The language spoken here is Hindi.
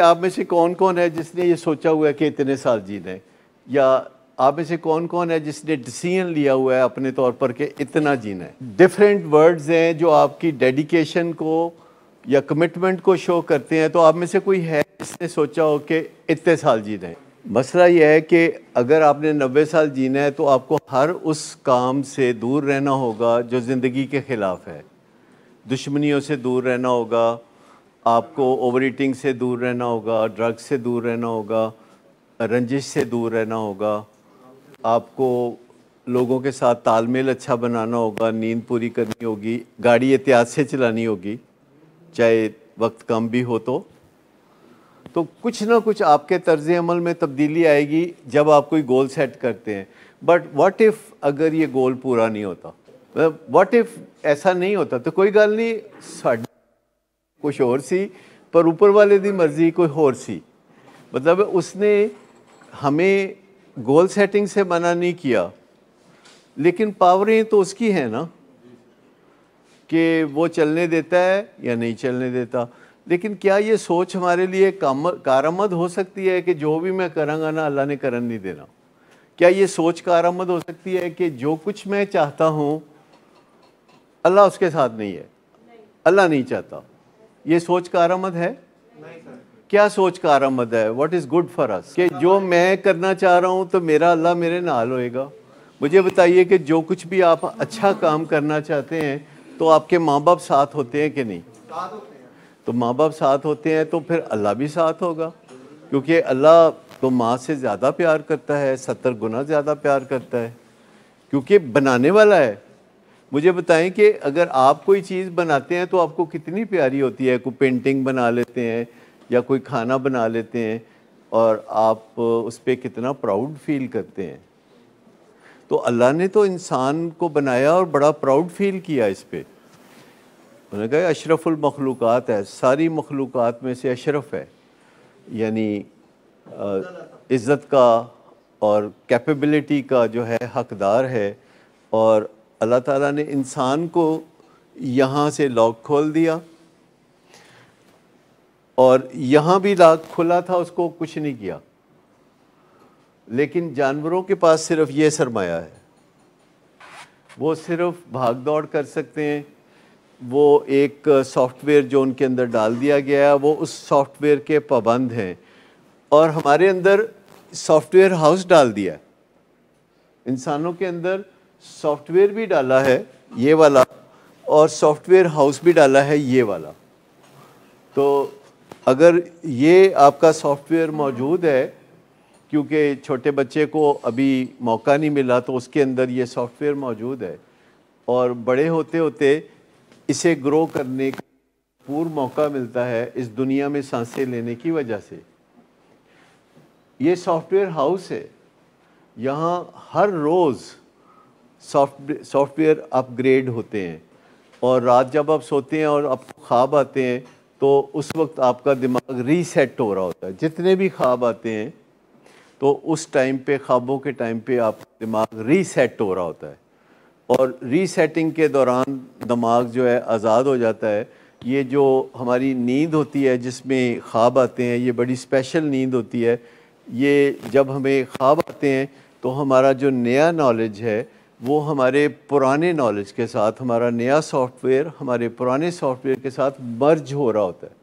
कि आप में से कौन कौन है जिसने ये सोचा हुआ है कि इतने साल जीने या आप में से कौन कौन है जिसने डिसीजन लिया हुआ है अपने तौर पर कि इतना जीना है डिफरेंट वर्ड्स हैं जो आपकी डेडिकेशन को या कमिटमेंट को शो करते हैं तो आप में से कोई है जिसने सोचा हो कि इतने साल जीना है मसला यह है कि अगर आपने नब्बे साल जीना है तो आपको हर उस काम से दूर रहना होगा जो ज़िंदगी के ख़िलाफ़ है दुश्मनियों से दूर रहना होगा आपको ओवर ईटिंग से दूर रहना होगा ड्रग से दूर रहना होगा रंजिश से दूर रहना होगा आपको लोगों के साथ तालमेल अच्छा बनाना होगा नींद पूरी करनी होगी गाड़ी एहतियात से चलानी होगी चाहे वक्त कम भी हो तो तो कुछ ना कुछ आपके तर्ज अमल में तब्दीली आएगी जब आप कोई गोल सेट करते हैं बट वाट इफ़ अगर ये गोल पूरा नहीं होता मतलब वाट इफ़ ऐसा नहीं होता तो कोई गल नहीं कुछ और सी पर ऊपर वाले की मर्जी कोई और सी मतलब उसने हमें गोल सेटिंग से मना नहीं किया लेकिन पावरें तो उसकी हैं ना कि वो चलने देता है या नहीं चलने देता लेकिन क्या ये सोच हमारे लिए काम कारामद हो सकती है कि जो भी मैं करूँगा ना अल्लाह ने करन नहीं देना क्या ये सोच कारामद हो सकती है कि जो कुछ मैं चाहता हूँ अल्लाह उसके साथ नहीं है अल्लाह नहीं चाहता ये सोच का आरम्भ है क्या सोच का आरम्भ है what is good for us कि जो मैं करना चाह रहा हूँ तो मेरा अल्लाह मेरे नाल होएगा मुझे बताइए कि जो कुछ भी आप अच्छा काम करना चाहते हैं तो आपके माँ बाप साथ होते हैं कि नहीं तो माँ बाप साथ होते हैं तो फिर अल्लाह भी साथ होगा क्योंकि अल्लाह तो माँ से ज़्यादा प्यार करता है सत्तर गुना ज़्यादा प्यार करता है क्योंकि बनाने वाला है मुझे बताएं कि अगर आप कोई चीज़ बनाते हैं तो आपको कितनी प्यारी होती है कोई पेंटिंग बना लेते हैं या कोई खाना बना लेते हैं और आप उस पर कितना प्राउड फील करते हैं तो अल्लाह ने तो इंसान को बनाया और बड़ा प्राउड फील किया इस पर उन्होंने कहा अशरफुल मखलूक है सारी मखलूक में से अशरफ है यानी इज़्ज़त का और कैपेबिलिटी का जो है हकदार है और अल्लाह ताला ने इंसान को यहाँ से लॉक खोल दिया और यहाँ भी लॉक खुला था उसको कुछ नहीं किया लेकिन जानवरों के पास सिर्फ ये सरमाया है वो सिर्फ भाग दौड़ कर सकते हैं वो एक सॉफ्टवेयर जो उनके अंदर डाल दिया गया है वो उस सॉफ्टवेयर के पाबंद हैं और हमारे अंदर सॉफ्टवेयर हाउस डाल दिया है इंसानों के अंदर सॉफ्टवेयर भी डाला है ये वाला और सॉफ्टवेयर हाउस भी डाला है ये वाला तो अगर ये आपका सॉफ्टवेयर मौजूद है क्योंकि छोटे बच्चे को अभी मौका नहीं मिला तो उसके अंदर ये सॉफ्टवेयर मौजूद है और बड़े होते होते इसे ग्रो करने का पूर्व मौका मिलता है इस दुनिया में सांसें लेने की वजह से ये सॉफ्टवेयर हाउस है यहाँ हर रोज़ सॉफ्ट सॉफ्टवेयर अपग्रेड होते हैं और रात जब आप सोते हैं और आपको ख्वाब आते हैं तो उस वक्त आपका दिमाग रीसेट हो रहा होता है जितने भी ख्वाब आते हैं तो उस टाइम पे ख्वाबों के टाइम पे आपका दिमाग रीसेट हो रहा होता है और रीसेटिंग के दौरान दिमाग जो है आज़ाद हो जाता है ये जो हमारी नींद होती है जिसमें ख्वाब आते हैं ये बड़ी स्पेशल नींद होती है ये जब हमें ख्वाब आते हैं तो हमारा जो नया नॉलेज है वो हमारे पुराने नॉलेज के साथ हमारा नया सॉफ्टवेयर हमारे पुराने सॉफ्टवेयर के साथ मर्ज हो रहा होता है